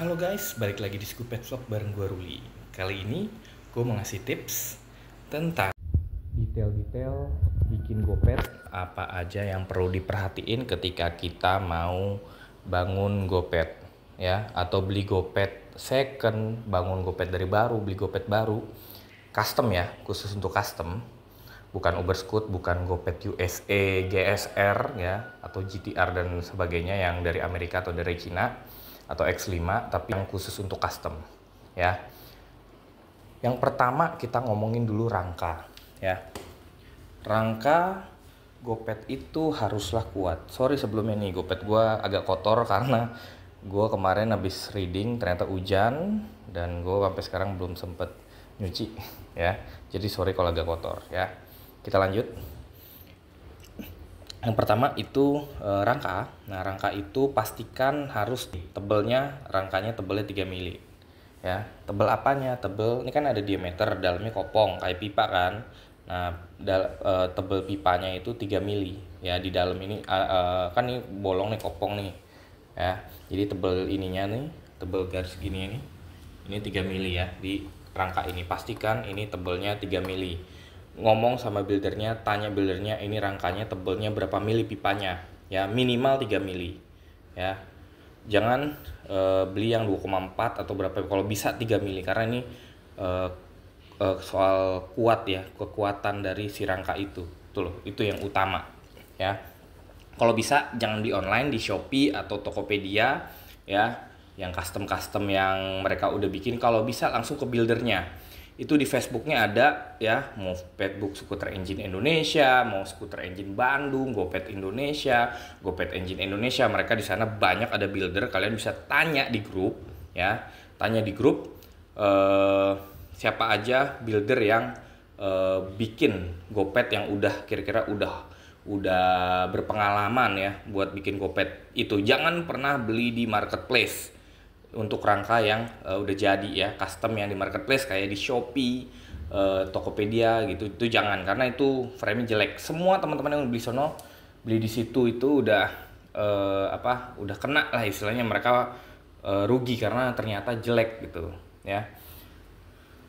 Halo guys, balik lagi di Scoopet Vlog bareng gue Ruli Kali ini gue mau ngasih tips tentang detail-detail bikin gopet Apa aja yang perlu diperhatiin ketika kita mau bangun gopet ya Atau beli gopet second, bangun gopet dari baru, beli gopet baru Custom ya, khusus untuk custom Bukan uber scoot bukan gopet USA, GSR ya Atau GTR dan sebagainya yang dari Amerika atau dari Cina atau X5 tapi yang khusus untuk custom ya. Yang pertama kita ngomongin dulu rangka ya. Rangka Gopet itu haruslah kuat. Sorry sebelumnya nih Gopet gua agak kotor karena gua kemarin habis reading ternyata hujan dan gua sampai sekarang belum sempet nyuci ya. Jadi sorry kalau agak kotor ya. Kita lanjut. Yang pertama itu e, rangka. Nah, rangka itu pastikan harus tebelnya rangkanya tebelnya 3 mili. Ya, tebel apanya? Tebel ini kan ada diameter, dalamnya kopong kayak pipa kan. Nah, dal, e, tebel pipanya itu 3 mili. Ya, di dalam ini e, e, kan ini bolong nih kopong nih. Ya, jadi tebel ininya nih, tebel garis gini ini. Ini 3 mili ya di rangka ini. Pastikan ini tebelnya 3 mili ngomong sama buildernya tanya buildernya ini rangkanya tebelnya berapa mili pipanya ya minimal 3 mili ya jangan e, beli yang 2,4 atau berapa kalau bisa 3 mili karena ini e, e, soal kuat ya kekuatan dari si rangka itu itu loh itu yang utama ya kalau bisa jangan di online di Shopee atau Tokopedia ya yang custom custom yang mereka udah bikin kalau bisa langsung ke buildernya itu di Facebooknya ada ya mau Facebook Skuter Engine Indonesia mau Skuter Engine Bandung Gopet Indonesia Gopet Engine Indonesia mereka di sana banyak ada builder kalian bisa tanya di grup ya tanya di grup eh, siapa aja builder yang eh, bikin Gopet yang udah kira-kira udah udah berpengalaman ya buat bikin Gopet itu jangan pernah beli di marketplace untuk rangka yang uh, udah jadi ya custom yang di marketplace kayak di Shopee, uh, Tokopedia gitu itu jangan karena itu frame jelek. Semua teman-teman yang beli sono beli di situ itu udah uh, apa udah kena lah istilahnya mereka uh, rugi karena ternyata jelek gitu ya.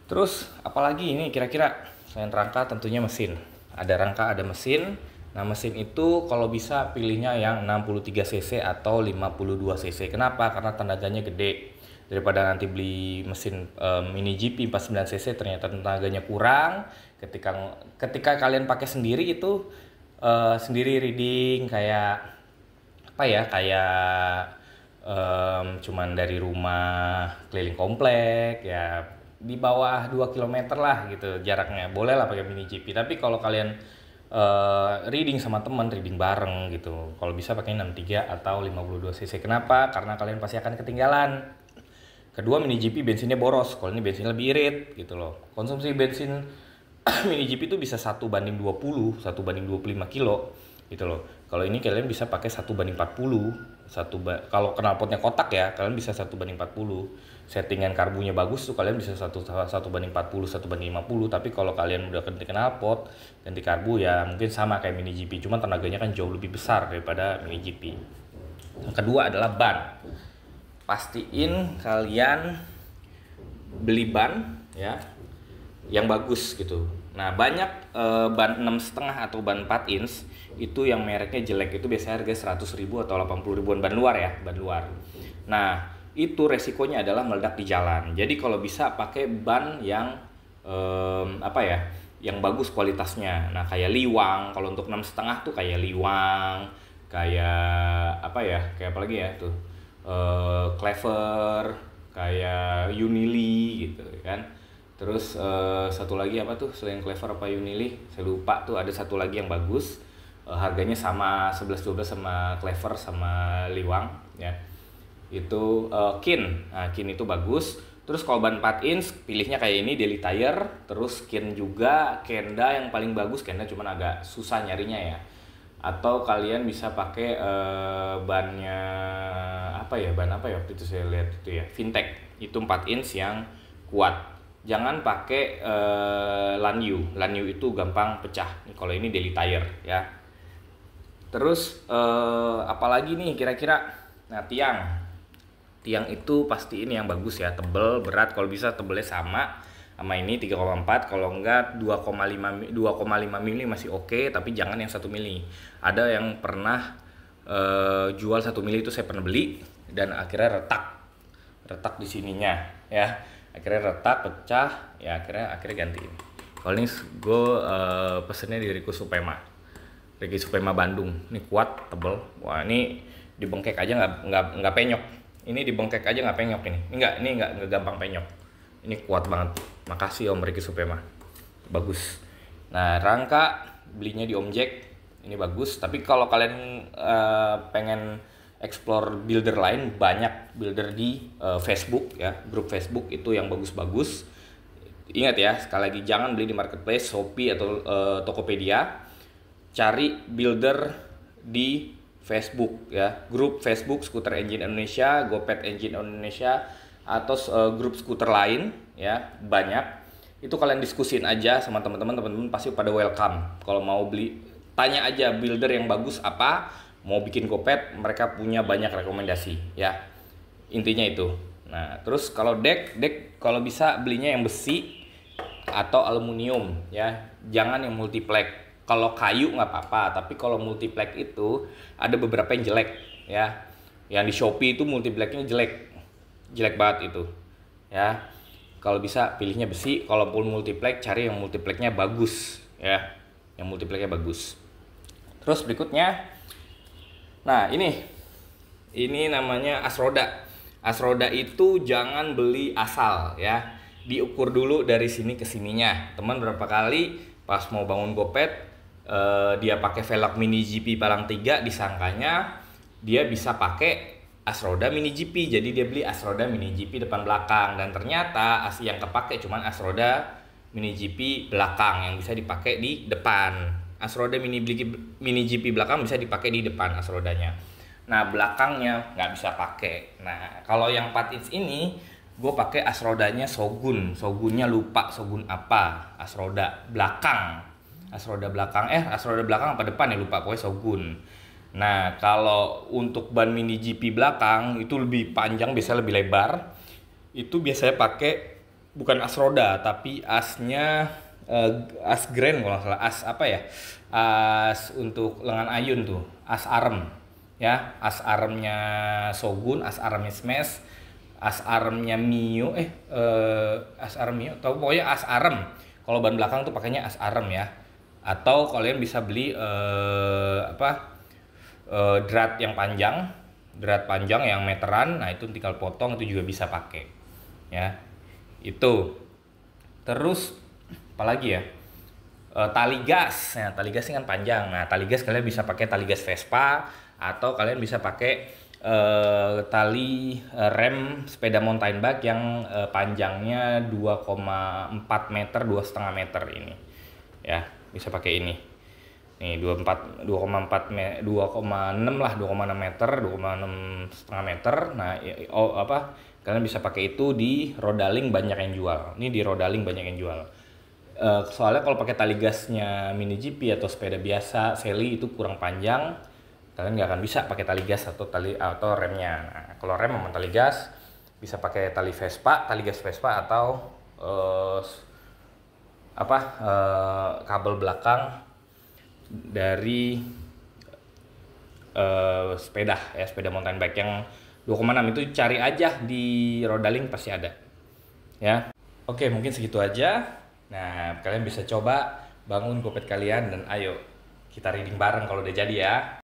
Terus apalagi ini kira-kira selain rangka tentunya mesin. Ada rangka, ada mesin, Nah mesin itu kalau bisa pilihnya yang 63 cc atau 52 cc. Kenapa? Karena tenaganya gede. Daripada nanti beli mesin um, mini GP 49 cc ternyata tenaganya kurang. Ketika ketika kalian pakai sendiri itu uh, sendiri reading kayak apa ya kayak um, cuman dari rumah keliling komplek ya di bawah 2 km lah gitu jaraknya boleh lah pakai mini GP tapi kalau kalian uh, reading sama teman, reading bareng gitu. Kalau bisa pakai 63 atau 52 cc. Kenapa? Karena kalian pasti akan ketinggalan. Kedua mini GP bensinnya boros. Kalau ini bensinnya lebih irit gitu loh. Konsumsi bensin mini GP itu bisa satu banding 20, satu banding 25 kilo gitu loh. Kalau ini kalian bisa pakai satu banding 40 satu ba- kalau knalpotnya kotak ya kalian bisa satu banding 40 settingan karbunya bagus tuh kalian bisa satu satu banding 40 satu banding 50 tapi kalau kalian udah ganti knalpot ganti karbu ya mungkin sama kayak mini GP cuman tenaganya kan jauh lebih besar daripada mini GP yang kedua adalah ban pastiin kalian beli ban ya yang bagus gitu nah banyak eh, ban enam setengah atau ban 4 inch itu yang mereknya jelek itu biasanya harga 100 ribu atau 80 ribuan ban luar ya ban luar nah itu resikonya adalah meledak di jalan jadi kalau bisa pakai ban yang um, apa ya yang bagus kualitasnya nah kayak liwang kalau untuk enam setengah tuh kayak liwang kayak apa ya kayak apa lagi ya tuh eh, uh, clever kayak unili gitu kan terus uh, satu lagi apa tuh selain clever apa unili saya lupa tuh ada satu lagi yang bagus Eh, harganya sama 11 12 sama Clever sama Liwang ya. Itu uh, Kin. Nah, Kin itu bagus. Terus kalau ban 4 inch pilihnya kayak ini Daily Tire, terus Kin juga, Kenda yang paling bagus, Kenda cuman agak susah nyarinya ya. Atau kalian bisa pakai uh, bannya apa ya? Ban apa ya waktu itu saya lihat itu ya, Fintech. Itu 4 inch yang kuat jangan pakai uh, lanyu lanyu itu gampang pecah kalau ini daily tire ya Terus uh, apalagi nih kira-kira nah tiang. Tiang itu pasti ini yang bagus ya, tebel, berat kalau bisa tebelnya sama sama ini 3,4 kalau enggak 2,5 2,5 mili masih oke okay, tapi jangan yang 1 mili. Ada yang pernah uh, jual 1 mili itu saya pernah beli dan akhirnya retak. Retak di sininya ya. Akhirnya retak, pecah, ya akhirnya akhirnya ini Kalau ini gue uh, pesennya diriku Supema Ricky Suprema Bandung ini kuat tebel wah ini dibengkek aja nggak nggak nggak penyok ini dibengkek aja nggak penyok ini ini nggak ini nggak gampang penyok ini kuat banget makasih Om Ricky Suprema bagus nah rangka belinya di Om ini bagus tapi kalau kalian uh, pengen explore builder lain banyak builder di uh, Facebook ya grup Facebook itu yang bagus-bagus ingat ya sekali lagi jangan beli di marketplace Shopee atau uh, Tokopedia cari builder di Facebook ya, grup Facebook skuter Engine Indonesia, GoPet Engine Indonesia atau uh, grup skuter lain ya, banyak. Itu kalian diskusin aja sama teman-teman, teman-teman pasti pada welcome. Kalau mau beli tanya aja builder yang bagus apa, mau bikin GoPet, mereka punya banyak rekomendasi ya. Intinya itu. Nah, terus kalau deck, deck kalau bisa belinya yang besi atau aluminium ya, jangan yang multiplex kalau kayu nggak apa-apa tapi kalau multiplex itu ada beberapa yang jelek ya yang di Shopee itu multiplexnya jelek jelek banget itu ya kalau bisa pilihnya besi kalaupun multiplex cari yang multiplexnya bagus ya yang multiplexnya bagus terus berikutnya nah ini ini namanya asroda asroda itu jangan beli asal ya diukur dulu dari sini ke sininya teman berapa kali pas mau bangun gopet uh, dia pakai velg mini GP Palang 3 disangkanya dia bisa pakai Asroda Mini GP. Jadi dia beli Asroda Mini GP depan belakang dan ternyata as yang kepake cuman Asroda Mini GP belakang yang bisa dipakai di depan. Asroda Mini Mini GP belakang bisa dipakai di depan Asrodanya. Nah, belakangnya nggak bisa pakai. Nah, kalau yang 4 inch ini gue pakai asrodanya sogun sogunnya lupa sogun apa. Asroda belakang as roda belakang eh as roda belakang apa depan ya lupa pokoknya Shogun nah kalau untuk ban mini GP belakang itu lebih panjang biasanya lebih lebar itu biasanya pakai bukan as roda tapi asnya uh, as grand kalau salah as apa ya as untuk lengan ayun tuh as arm ya as armnya Shogun as armnya Smash as armnya Mio eh uh, as arm Mio atau pokoknya as arm kalau ban belakang tuh pakainya as arm ya atau kalian bisa beli uh, apa uh, drat yang panjang drat panjang yang meteran nah itu tinggal potong itu juga bisa pakai ya itu terus apalagi ya uh, tali gas nah tali gas ini kan panjang nah tali gas kalian bisa pakai tali gas Vespa atau kalian bisa pakai uh, tali rem sepeda mountain bike yang uh, panjangnya 2,4 meter dua setengah meter ini ya bisa pakai ini nih 24 2,4 2,6 lah 2,6 meter 2,6 setengah meter nah oh, apa kalian bisa pakai itu di rodaling banyak yang jual ini di rodaling banyak yang jual uh, soalnya kalau pakai tali gasnya mini GP atau sepeda biasa seli itu kurang panjang kalian nggak akan bisa pakai tali gas atau tali atau remnya nah, kalau rem sama tali gas bisa pakai tali Vespa tali gas Vespa atau uh, apa uh, kabel belakang dari uh, sepeda ya sepeda mountain bike yang 2,6 itu cari aja di rodaling pasti ada ya oke mungkin segitu aja nah kalian bisa coba bangun kopet kalian dan ayo kita reading bareng kalau udah jadi ya